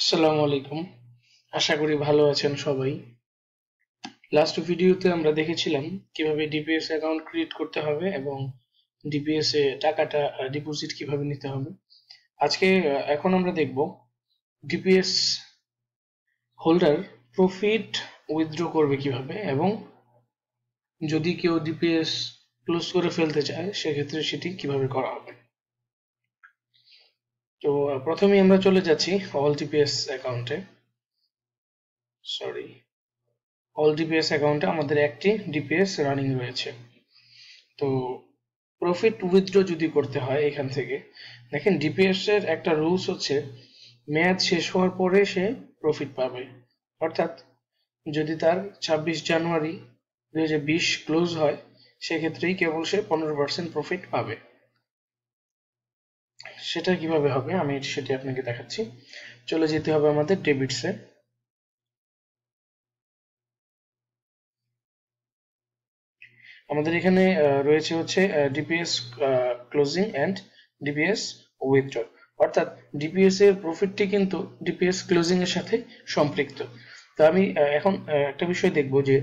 আসসালামু আলাইকুম আশা করি ভালো আছেন সবাই লাস্ট ভিডিওতে আমরা দেখেছিলাম কিভাবে ডিপিএস অ্যাকাউন্ট ক্রিয়েট করতে হবে এবং ডিপিএস এ টাকাটা ডিপোজিট কিভাবে নিতে হবে আজকে এখন আমরা দেখব ডিপিএস হোল্ডার প্রফিট উইথড্র করবে কিভাবে এবং যদি কেউ ডিপিএস ক্লোজ করে ফেলতে চায় সেক্ষেত্রে সেটি কিভাবে করা হবে তো প্রথমে আমরা চলে যাচ্ছি অল জিপিএস অ্যাকাউন্টে সরি অল ডিপিএস অ্যাকাউন্টে আমাদের একটি ডিপিএস রানিং রয়েছে তো প্রফিট উইথড্র যদি করতে হয় এখান থেকে দেখেন ডিপিএস এর একটা রুলস হচ্ছে মেয়াদ শেষ হওয়ার পরে সে প্রফিট পাবে অর্থাৎ যদি তার ২৬ জানুয়ারি দুই ক্লোজ হয় সেক্ষেত্রেই কেবল সে পনেরো পার্সেন্ট প্রফিট পাবে সেটা কিভাবে হবে আমি সেটি আপনাকে দেখাচ্ছি চলে যেতে হবে আমাদের ডেবিটসে আমাদের এখানে রয়েছে হচ্ছে DPS closing and DPS withdraw অর্থাৎ ডিপিএস এর প্রফিটটি কিন্তু ডিপিএস ক্লোজিং এর সাথে সম্পৃক্ত তো আমি এখন একটা বিষয় দেখব যে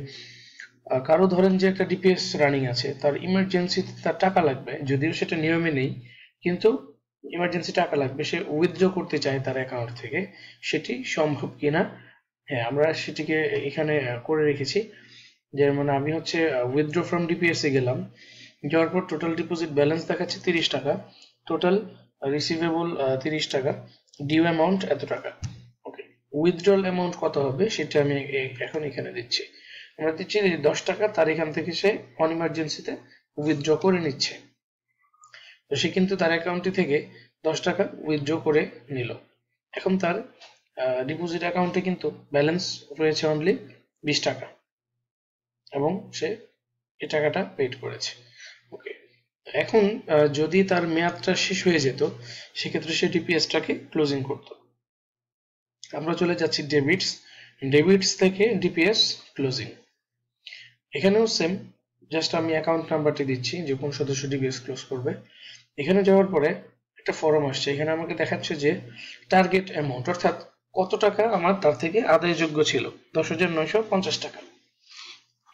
কারো ধরেন যে একটা ডিপিএস রানিং আছে তার ইমার্জেন্সিতে তার টাকা লাগবে যদিও সেটা নিয়মে নেই কিন্তু ইমার্জেন্সি টাকা লাগবে সে উইথড্র করতে চায় তার অ্যাকাউন্ট থেকে সেটি সম্ভব কিনা হ্যাঁ আমরা সেটিকে এখানে করে রেখেছি যেমন আমি হচ্ছে উইথড্র ফ্রম ডিপিএসসি গেলাম যাওয়ার পর টোটাল ডিপোজিট ব্যালেন্স দেখাচ্ছে তিরিশ টাকা টোটাল রিসিভেবল তিরিশ টাকা ডিউ অ্যামাউন্ট এত টাকা ওকে উইথড্রল অ্যামাউন্ট কত হবে সেটা আমি এখন এখানে দিচ্ছি আমরা দিচ্ছি দশ টাকা তার এখান থেকে সে অন ইমার্জেন্সিতে উইথড্র করে নিচ্ছে তো সে কিন্তু তার অ্যাকাউন্টটি থেকে দশ টাকা উইথড্র করে নিল এখন তার ডিপোজিট অ্যাকাউন্টে কিন্তু ব্যালেন্স রয়েছে অনলি বিশ টাকা এবং সে এই টাকাটা পেড করেছে ওকে এখন যদি তার মেয়াদটা শেষ হয়ে যেত সেক্ষেত্রে সে ডিপিএসটাকে ক্লোজিং করত আমরা চলে যাচ্ছি ডেবিটস ডেবিটস থেকে ডিপিএস ক্লোজিং এখানেও সেম জাস্ট আমি অ্যাকাউন্ট নাম্বারটি দিচ্ছি যে কোন সদস্য ডিপিএস ক্লোজ করবে এখানে যাওয়ার পরে একটা ফর্ম আসছে এখানে আমাকে দেখাচ্ছে যে টার্গেট অ্যামাউন্ট অর্থাৎ কত টাকা আমার তার থেকে আদায়যোগ্য ছিল দশ হাজার নয়শো পঞ্চাশ টাকা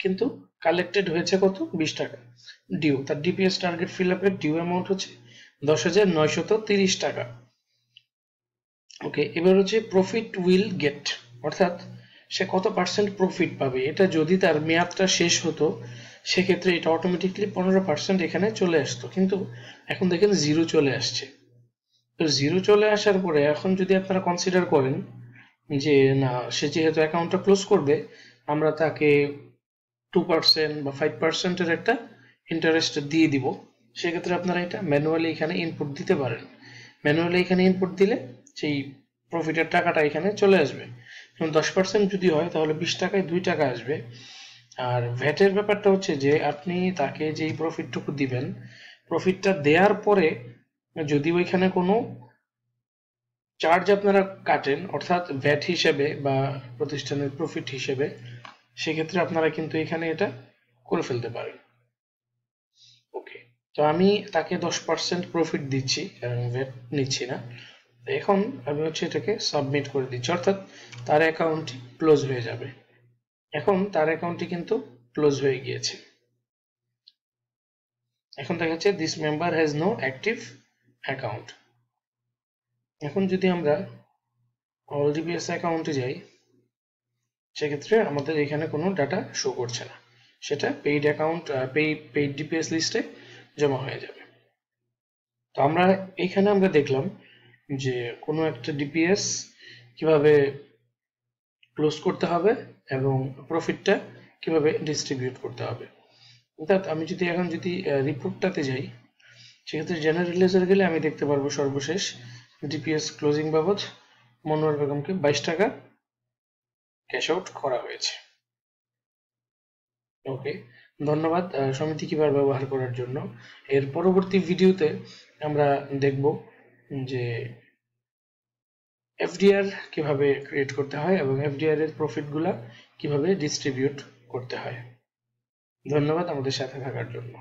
কিন্তু কালেক্টেড হয়েছে কত বিশ টাকা ডিউ তার ডিপিএস টার্গেট ফিল আপের ডিউ অ্যামাউন্ট হচ্ছে দশ হাজার নয়শত তিরিশ টাকা ওকে এবার হচ্ছে প্রফিট উইল গেট অর্থাৎ সে কত পার্সেন্ট প্রফিট পাবে এটা যদি তার মেয়াদটা শেষ হতো সেক্ষেত্রে এটা অটোমেটিকলি পনেরো পার্সেন্ট এখানে চলে আসতো কিন্তু এখন দেখেন জিরো চলে আসছে তো জিরো চলে আসার পরে এখন যদি আপনারা কনসিডার করেন যে না সে যেহেতু অ্যাকাউন্টটা ক্লোজ করবে আমরা তাকে টু পার্সেন্ট বা ফাইভ পার্সেন্টের একটা ইন্টারেস্ট দিয়ে দিব সেক্ষেত্রে আপনারা এটা ম্যানুয়ালি এখানে ইনপুট দিতে পারেন ম্যানুয়ালি এখানে ইনপুট দিলে সেই প্রফিটের টাকাটা এখানে চলে আসবে যেমন দশ পার্সেন্ট যদি হয় তাহলে বিশ টাকায় দুই টাকা আসবে আর ভ্যাটের ব্যাপারটা হচ্ছে যে আপনি তাকে যেই প্রফিটটুকু দিবেন প্রফিটটা দেওয়ার পরে যদি ওইখানে কোনো চার্জ আপনারা কাটেন অর্থাৎ ভ্যাট হিসেবে বা প্রতিষ্ঠানের প্রফিট হিসেবে সেক্ষেত্রে আপনারা কিন্তু এখানে এটা করে ফেলতে পারেন ওকে তো আমি তাকে দশ পার্সেন্ট প্রফিট দিচ্ছি ভ্যাট নিচ্ছি না এখন আমি হচ্ছে এটাকে সাবমিট করে দিচ্ছি অর্থাৎ তার অ্যাকাউন্টটি ক্লোজ হয়ে যাবে এখন তার অ্যাকাউন্টটি কিন্তু ক্লোজ হয়ে গিয়েছে এখন দেখা যাচ্ছে this member has no active account এখন যদি আমরা অল ডিবিএস অ্যাকাউন্টে যাই সেক্ষেত্রে আমাদের এখানে কোনো ডাটা শো করছে না সেটা পেইড অ্যাকাউন্ট পেইড ডিপিএস লিস্টে জমা হয়ে যাবে তো আমরা এইখানে আমরা দেখলাম যে কোনো একটা ডিপিএস কিভাবে ক্লোজ করতে হবে এবং প্রফিটটা কিভাবে ডিস্ট্রিবিউট করতে হবে অর্থাৎ আমি যদি এখন যদি রিপোর্টটাতে যাই সেক্ষেত্রে জেনারেল রিলিজের গেলে আমি দেখতে পারবো সর্বশেষ ডিপিএস ক্লোজিং বাবদ মনোয়ার বেগমকে বাইশ টাকা ক্যাশ আউট করা হয়েছে ওকে ধন্যবাদ সমিতি কিভাবে ব্যবহার করার জন্য এর পরবর্তী ভিডিওতে আমরা দেখব যে এফডিআর কিভাবে ক্রিয়েট করতে হয় এবং এফডিআর এর প্রফিটগুলা কিভাবে ডিস্ট্রিবিউট করতে হয় ধন্যবাদ আমাদের সাথে থাকার জন্য